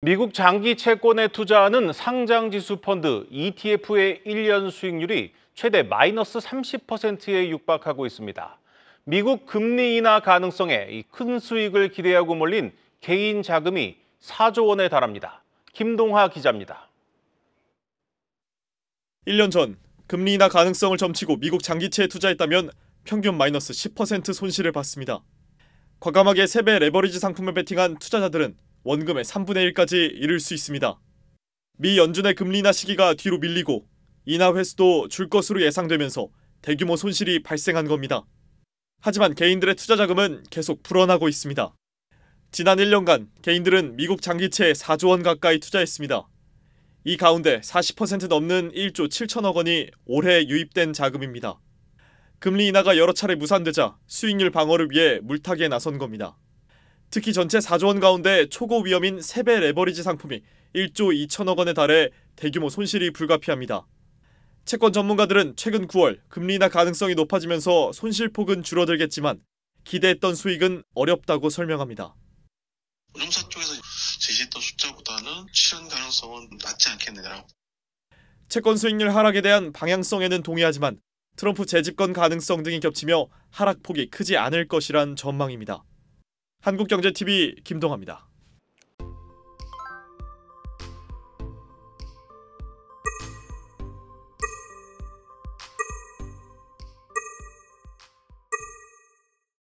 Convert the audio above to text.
미국 장기 채권에 투자하는 상장지수 펀드 ETF의 1년 수익률이 최대 마이너스 30%에 육박하고 있습니다. 미국 금리 인하 가능성에 큰 수익을 기대하고 몰린 개인 자금이 4조 원에 달합니다. 김동하 기자입니다. 1년 전 금리 인하 가능성을 점치고 미국 장기채에 투자했다면 평균 마이너스 10% 손실을 봤습니다. 과감하게 3배 레버리지 상품을 베팅한 투자자들은 원금의 3분의 1까지 잃을 수 있습니다. 미 연준의 금리 인하 시기가 뒤로 밀리고 인하 횟수도 줄 것으로 예상되면서 대규모 손실이 발생한 겁니다. 하지만 개인들의 투자 자금은 계속 불어나고 있습니다. 지난 1년간 개인들은 미국 장기채에 4조 원 가까이 투자했습니다. 이 가운데 40% 넘는 1조 7천억 원이 올해 유입된 자금입니다. 금리 인하가 여러 차례 무산되자 수익률 방어를 위해 물타기에 나선 겁니다. 특히 전체 4조 원 가운데 초고 위험인 3배 레버리지 상품이 1조 2천억 원에 달해 대규모 손실이 불가피합니다. 채권 전문가들은 최근 9월 금리 나 가능성이 높아지면서 손실폭은 줄어들겠지만 기대했던 수익은 어렵다고 설명합니다. 은행사 쪽에서 제시했던 숫자보다는 실현 가능성은 낮지 않겠느냐. 채권 수익률 하락에 대한 방향성에는 동의하지만 트럼프 재집권 가능성 등이 겹치며 하락폭이 크지 않을 것이란 전망입니다. 한국경제TV 김동아입니다.